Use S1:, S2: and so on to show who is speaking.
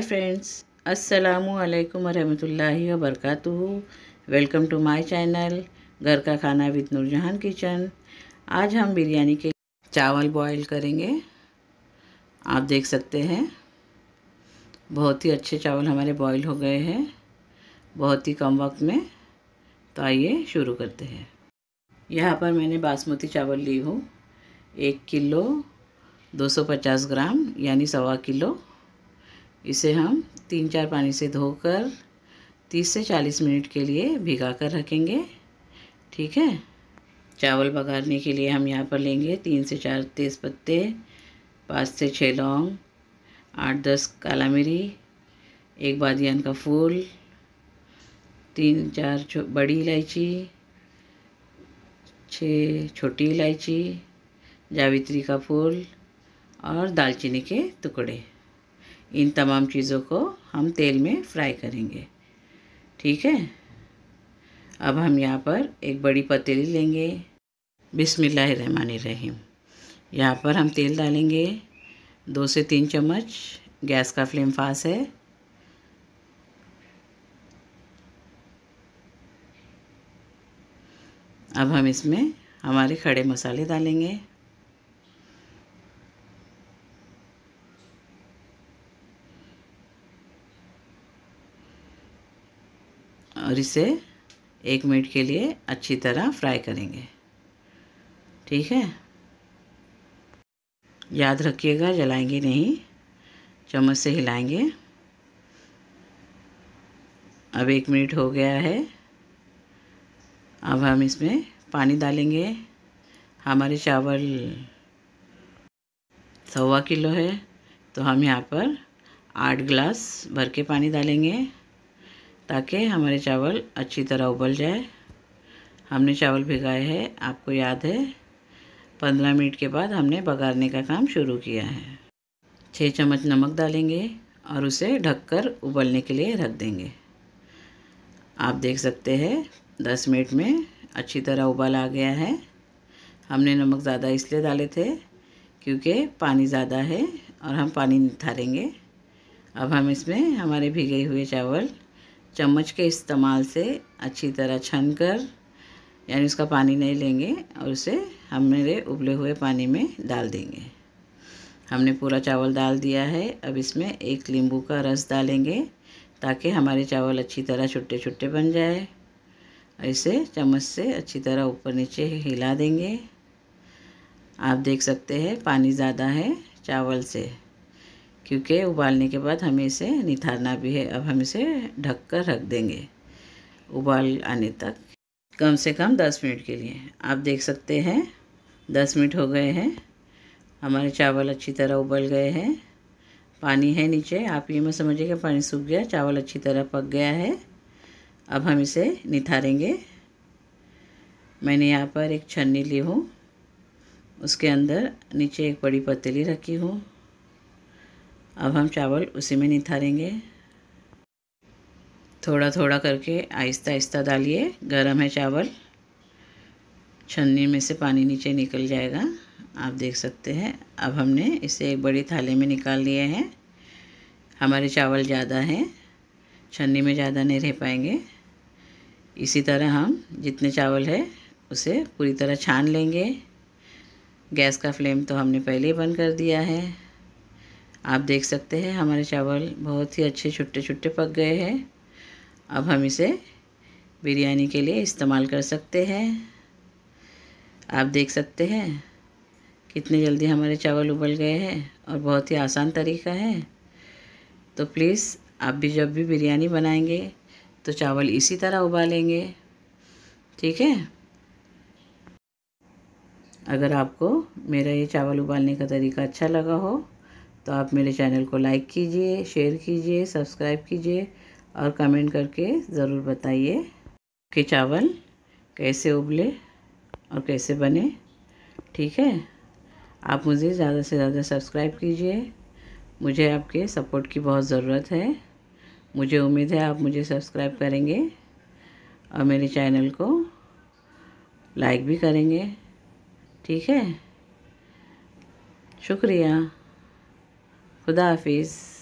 S1: हाय friends अस्सलाम व वबरकatuh वेलकम टू माय चैनल घर का खाना विद नूरजहान किचन आज हम बिरयानी के चावल बॉईल करेंगे आप देख सकते हैं बहुत ही अच्छे चावल हमारे बॉईल हो गए हैं बहुत ही कम वक्त में तो आइए शुरू करते हैं यहाँ पर मैंने बासमती चावल ली हूँ एक किलो पचास ग्राम यानी सवा किलो इसे हम तीन चार पानी से धोकर तीस से चालीस मिनट के लिए भिगा कर रखेंगे ठीक है चावल बघारने के लिए हम यहाँ पर लेंगे तीन से चार तेज़ पत्ते पाँच से छः लौंग आठ दस काला मिरी एक बादियान का फूल तीन चार छो बड़ी इलायची छः छोटी इलायची जावित्री का फूल और दालचीनी के टुकड़े इन तमाम चीज़ों को हम तेल में फ्राई करेंगे ठीक है अब हम यहाँ पर एक बड़ी पतीली लेंगे बिसमीम यहाँ पर हम तेल डालेंगे दो से तीन चम्मच गैस का फ्लेम फास्ट है अब हम इसमें हमारे खड़े मसाले डालेंगे और इसे एक मिनट के लिए अच्छी तरह फ्राई करेंगे ठीक है याद रखिएगा जलाएंगे नहीं चम्मच से हिलाएंगे अब एक मिनट हो गया है अब हम इसमें पानी डालेंगे हमारे चावल सवा किलो है तो हम यहाँ पर आठ गिलास भर के पानी डालेंगे ताकि हमारे चावल अच्छी तरह उबल जाए हमने चावल भिगाए हैं आपको याद है पंद्रह मिनट के बाद हमने बघारने का काम शुरू किया है छः चम्मच नमक डालेंगे और उसे ढककर उबलने के लिए रख देंगे आप देख सकते हैं दस मिनट में अच्छी तरह उबाल आ गया है हमने नमक ज़्यादा इसलिए डाले थे क्योंकि पानी ज़्यादा है और हम पानी निथारेंगे अब हम इसमें हमारे भिगे हुए चावल चम्मच के इस्तेमाल से अच्छी तरह छन कर यानी उसका पानी नहीं लेंगे और उसे हम मेरे उबले हुए पानी में डाल देंगे हमने पूरा चावल डाल दिया है अब इसमें एक नींबू का रस डालेंगे ताकि हमारे चावल अच्छी तरह छुट्टे छुट्टे बन जाए इसे चम्मच से अच्छी तरह ऊपर नीचे हिला देंगे आप देख सकते हैं पानी ज़्यादा है चावल से क्योंकि उबालने के बाद हमें इसे निथारना भी है अब हम इसे ढक कर रख देंगे उबाल आने तक कम से कम दस मिनट के लिए आप देख सकते हैं दस मिनट हो गए हैं हमारे चावल अच्छी तरह उबल गए हैं पानी है नीचे आप ये मैं समझिए कि पानी सूख गया चावल अच्छी तरह पक गया है अब हम इसे निथारेंगे मैंने यहाँ पर एक छन्नी ली हूँ उसके अंदर नीचे एक बड़ी पतीली रखी हूँ अब हम चावल उसी में निथारेंगे थोड़ा थोड़ा करके आहिस्ता आहिस्ता डालिए गर्म है चावल छन्नी में से पानी नीचे निकल जाएगा आप देख सकते हैं अब हमने इसे एक बड़ी थाली में निकाल लिया हैं हमारे चावल ज़्यादा हैं छन्नी में ज़्यादा नहीं रह पाएंगे इसी तरह हम जितने चावल है उसे पूरी तरह छान लेंगे गैस का फ्लेम तो हमने पहले ही बंद कर दिया है आप देख सकते हैं हमारे चावल बहुत ही अच्छे छोटे छोटे पक गए हैं अब हम इसे बिरयानी के लिए इस्तेमाल कर सकते हैं आप देख सकते हैं कितने जल्दी हमारे चावल उबल गए हैं और बहुत ही आसान तरीका है तो प्लीज़ आप भी जब भी बिरयानी बनाएंगे तो चावल इसी तरह उबालेंगे ठीक है अगर आपको मेरा ये चावल उबालने का तरीका अच्छा लगा हो तो आप मेरे चैनल को लाइक कीजिए शेयर कीजिए सब्सक्राइब कीजिए और कमेंट करके ज़रूर बताइए कि चावल कैसे उबले और कैसे बने ठीक है आप मुझे ज़्यादा से ज़्यादा सब्सक्राइब कीजिए मुझे आपके सपोर्ट की बहुत ज़रूरत है मुझे उम्मीद है आप मुझे सब्सक्राइब करेंगे और मेरे चैनल को लाइक भी करेंगे ठीक है शुक्रिया dafis